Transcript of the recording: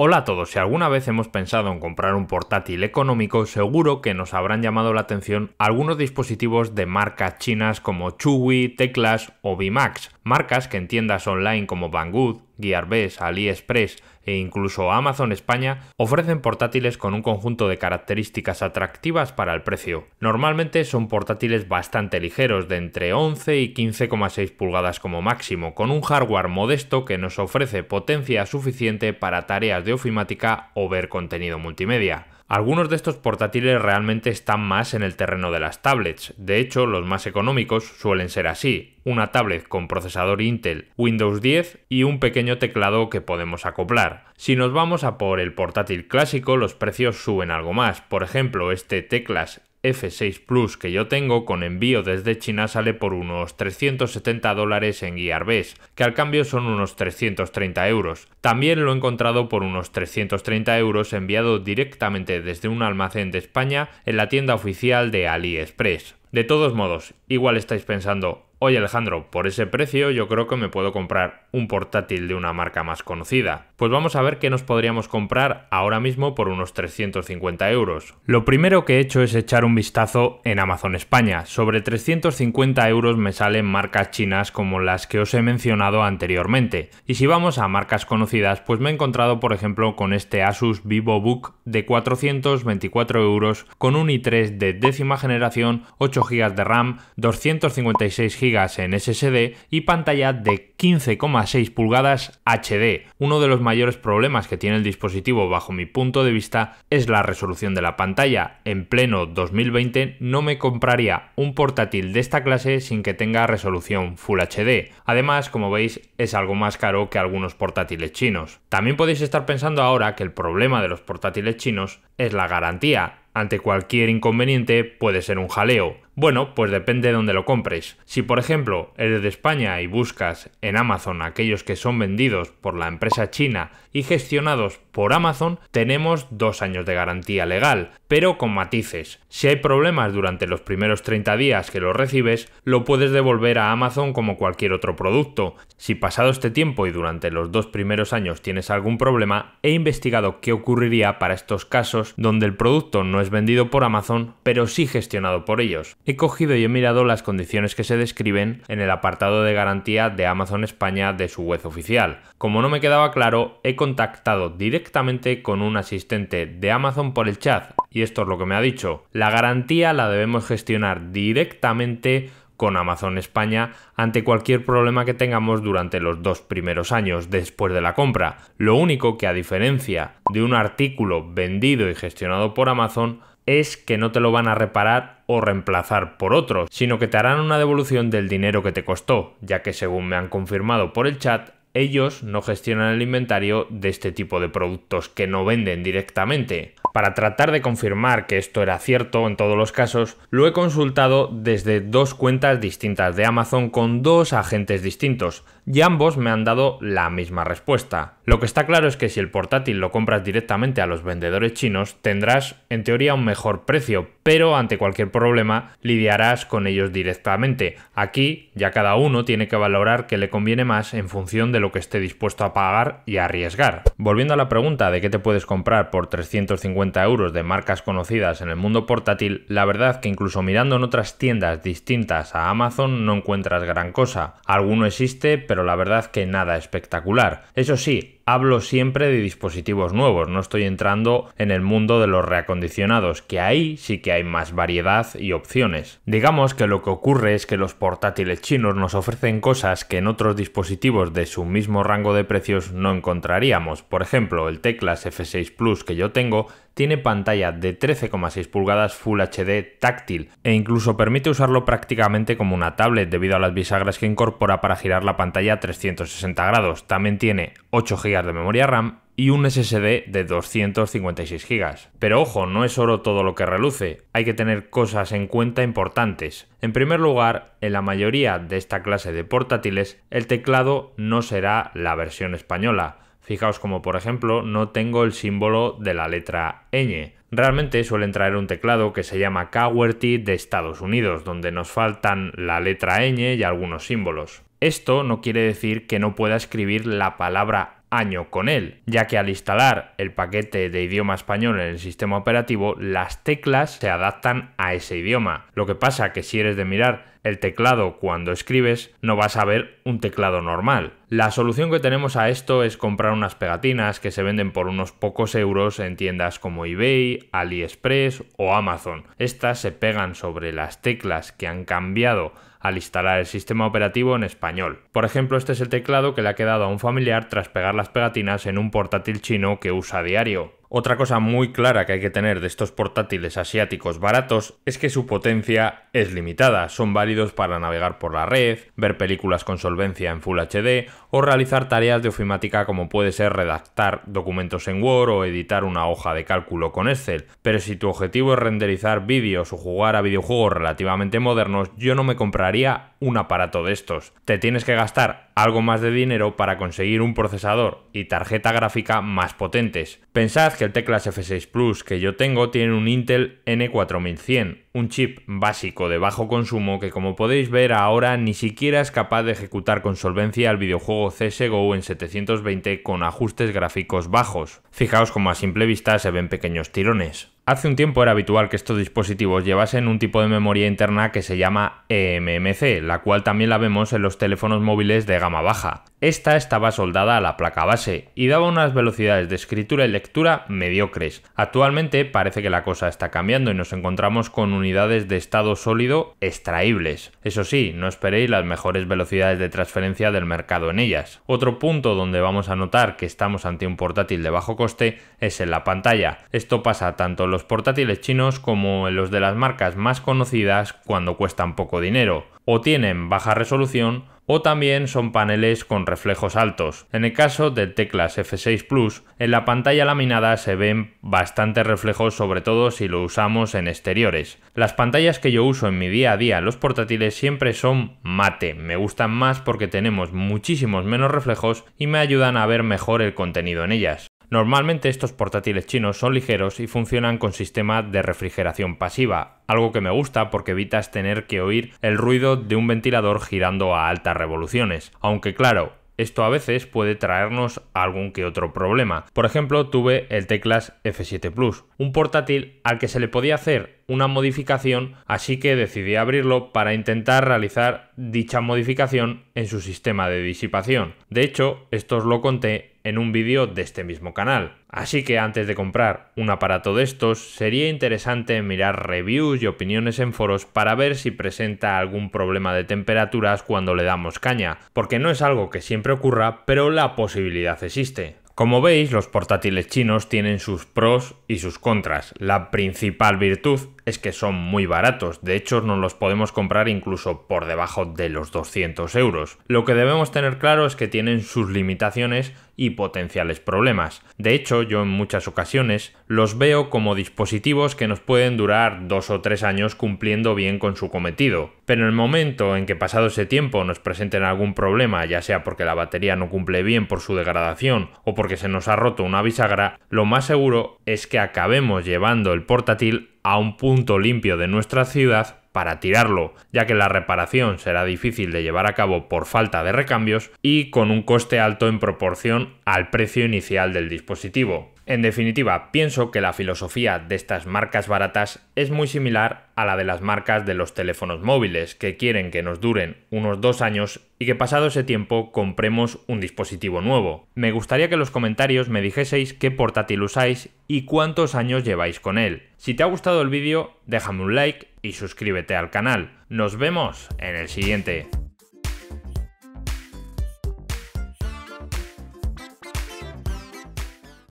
Hola a todos, si alguna vez hemos pensado en comprar un portátil económico, seguro que nos habrán llamado la atención algunos dispositivos de marcas chinas como Chuwi, Teclas o Bimax, marcas que en tiendas online como Banggood, Gearbest, AliExpress e incluso Amazon España ofrecen portátiles con un conjunto de características atractivas para el precio. Normalmente son portátiles bastante ligeros, de entre 11 y 15,6 pulgadas como máximo, con un hardware modesto que nos ofrece potencia suficiente para tareas de ofimática o ver contenido multimedia. Algunos de estos portátiles realmente están más en el terreno de las tablets, de hecho los más económicos suelen ser así, una tablet con procesador Intel, Windows 10 y un pequeño teclado que podemos acoplar. Si nos vamos a por el portátil clásico los precios suben algo más, por ejemplo este teclas F6 Plus que yo tengo con envío desde China sale por unos 370 dólares en Gearbest, que al cambio son unos 330 euros. También lo he encontrado por unos 330 euros enviado directamente desde un almacén de España en la tienda oficial de AliExpress. De todos modos, igual estáis pensando, Oye Alejandro, por ese precio yo creo que me puedo comprar un portátil de una marca más conocida. Pues vamos a ver qué nos podríamos comprar ahora mismo por unos 350 euros. Lo primero que he hecho es echar un vistazo en Amazon España. Sobre 350 euros me salen marcas chinas como las que os he mencionado anteriormente. Y si vamos a marcas conocidas, pues me he encontrado por ejemplo con este Asus VivoBook de 424 euros con un i3 de décima generación, 8 GB de RAM, 256 GB en SSD y pantalla de 15,6 pulgadas HD. Uno de los mayores problemas que tiene el dispositivo bajo mi punto de vista es la resolución de la pantalla. En pleno 2020 no me compraría un portátil de esta clase sin que tenga resolución Full HD. Además, como veis, es algo más caro que algunos portátiles chinos. También podéis estar pensando ahora que el problema de los portátiles chinos es la garantía. Ante cualquier inconveniente puede ser un jaleo. Bueno, pues depende de dónde lo compres. Si por ejemplo eres de España y buscas en Amazon aquellos que son vendidos por la empresa china y gestionados por Amazon tenemos dos años de garantía legal, pero con matices. Si hay problemas durante los primeros 30 días que lo recibes, lo puedes devolver a Amazon como cualquier otro producto. Si pasado este tiempo y durante los dos primeros años tienes algún problema, he investigado qué ocurriría para estos casos donde el producto no es vendido por Amazon, pero sí gestionado por ellos. He cogido y he mirado las condiciones que se describen en el apartado de garantía de Amazon España de su web oficial. Como no me quedaba claro, he contactado directamente con un asistente de Amazon por el chat y esto es lo que me ha dicho. La garantía la debemos gestionar directamente con Amazon España ante cualquier problema que tengamos durante los dos primeros años después de la compra. Lo único que a diferencia de un artículo vendido y gestionado por Amazon es que no te lo van a reparar o reemplazar por otro, sino que te harán una devolución del dinero que te costó, ya que según me han confirmado por el chat, ellos no gestionan el inventario de este tipo de productos que no venden directamente. Para tratar de confirmar que esto era cierto en todos los casos, lo he consultado desde dos cuentas distintas de Amazon con dos agentes distintos, y ambos me han dado la misma respuesta. Lo que está claro es que si el portátil lo compras directamente a los vendedores chinos, tendrás en teoría un mejor precio, pero ante cualquier problema lidiarás con ellos directamente. Aquí ya cada uno tiene que valorar qué le conviene más en función de lo que esté dispuesto a pagar y a arriesgar. Volviendo a la pregunta de qué te puedes comprar por 350 euros de marcas conocidas en el mundo portátil, la verdad que incluso mirando en otras tiendas distintas a Amazon no encuentras gran cosa. Alguno existe, pero pero la verdad que nada espectacular. Eso sí, hablo siempre de dispositivos nuevos, no estoy entrando en el mundo de los reacondicionados, que ahí sí que hay más variedad y opciones. Digamos que lo que ocurre es que los portátiles chinos nos ofrecen cosas que en otros dispositivos de su mismo rango de precios no encontraríamos. Por ejemplo, el Teclas F6 Plus que yo tengo tiene pantalla de 13,6 pulgadas Full HD táctil e incluso permite usarlo prácticamente como una tablet debido a las bisagras que incorpora para girar la pantalla a 360 grados. También tiene 8 GB de memoria RAM y un SSD de 256 GB. Pero ojo, no es oro todo lo que reluce, hay que tener cosas en cuenta importantes. En primer lugar, en la mayoría de esta clase de portátiles, el teclado no será la versión española. Fijaos como por ejemplo no tengo el símbolo de la letra ñ. Realmente suelen traer un teclado que se llama qwerty de Estados Unidos, donde nos faltan la letra ñ y algunos símbolos. Esto no quiere decir que no pueda escribir la palabra año con él, ya que al instalar el paquete de idioma español en el sistema operativo, las teclas se adaptan a ese idioma. Lo que pasa que si eres de mirar el teclado cuando escribes, no vas a ver un teclado normal. La solución que tenemos a esto es comprar unas pegatinas que se venden por unos pocos euros en tiendas como eBay, AliExpress o Amazon. Estas se pegan sobre las teclas que han cambiado al instalar el sistema operativo en español. Por ejemplo, este es el teclado que le ha quedado a un familiar tras pegar las pegatinas en un portátil chino que usa a diario. Otra cosa muy clara que hay que tener de estos portátiles asiáticos baratos es que su potencia es limitada. Son válidos para navegar por la red, ver películas con solvencia en Full HD o realizar tareas de ofimática como puede ser redactar documentos en Word o editar una hoja de cálculo con Excel. Pero si tu objetivo es renderizar vídeos o jugar a videojuegos relativamente modernos, yo no me compraría un aparato de estos. Te tienes que gastar algo más de dinero para conseguir un procesador y tarjeta gráfica más potentes. Pensad que el teclas F6 Plus que yo tengo tiene un Intel N4100 un chip básico de bajo consumo que como podéis ver ahora ni siquiera es capaz de ejecutar con solvencia el videojuego CSGO en 720 con ajustes gráficos bajos. Fijaos como a simple vista se ven pequeños tirones. Hace un tiempo era habitual que estos dispositivos llevasen un tipo de memoria interna que se llama eMMC, la cual también la vemos en los teléfonos móviles de gama baja. Esta estaba soldada a la placa base y daba unas velocidades de escritura y lectura mediocres. Actualmente parece que la cosa está cambiando y nos encontramos con un unidades de estado sólido extraíbles. Eso sí, no esperéis las mejores velocidades de transferencia del mercado en ellas. Otro punto donde vamos a notar que estamos ante un portátil de bajo coste es en la pantalla. Esto pasa tanto en los portátiles chinos como en los de las marcas más conocidas cuando cuestan poco dinero. O tienen baja resolución o también son paneles con reflejos altos. En el caso de teclas F6 Plus, en la pantalla laminada se ven bastantes reflejos sobre todo si lo usamos en exteriores. Las pantallas que yo uso en mi día a día los portátiles siempre son mate, me gustan más porque tenemos muchísimos menos reflejos y me ayudan a ver mejor el contenido en ellas. Normalmente estos portátiles chinos son ligeros y funcionan con sistema de refrigeración pasiva, algo que me gusta porque evitas tener que oír el ruido de un ventilador girando a altas revoluciones, aunque claro, esto a veces puede traernos algún que otro problema. Por ejemplo, tuve el Teclas F7 Plus, un portátil al que se le podía hacer una modificación, así que decidí abrirlo para intentar realizar dicha modificación en su sistema de disipación. De hecho, esto os lo conté en un vídeo de este mismo canal. Así que antes de comprar un aparato de estos, sería interesante mirar reviews y opiniones en foros para ver si presenta algún problema de temperaturas cuando le damos caña, porque no es algo que siempre ocurra, pero la posibilidad existe. Como veis, los portátiles chinos tienen sus pros y sus contras. La principal virtud es que son muy baratos, de hecho nos los podemos comprar incluso por debajo de los 200 euros. Lo que debemos tener claro es que tienen sus limitaciones y potenciales problemas. De hecho, yo en muchas ocasiones los veo como dispositivos que nos pueden durar dos o tres años cumpliendo bien con su cometido. Pero en el momento en que pasado ese tiempo nos presenten algún problema, ya sea porque la batería no cumple bien por su degradación o porque se nos ha roto una bisagra, lo más seguro es que acabemos llevando el portátil a un punto limpio de nuestra ciudad para tirarlo, ya que la reparación será difícil de llevar a cabo por falta de recambios y con un coste alto en proporción al precio inicial del dispositivo. En definitiva, pienso que la filosofía de estas marcas baratas es muy similar a la de las marcas de los teléfonos móviles, que quieren que nos duren unos dos años y que pasado ese tiempo compremos un dispositivo nuevo. Me gustaría que en los comentarios me dijeseis qué portátil usáis y cuántos años lleváis con él. Si te ha gustado el vídeo, déjame un like y suscríbete al canal. Nos vemos en el siguiente.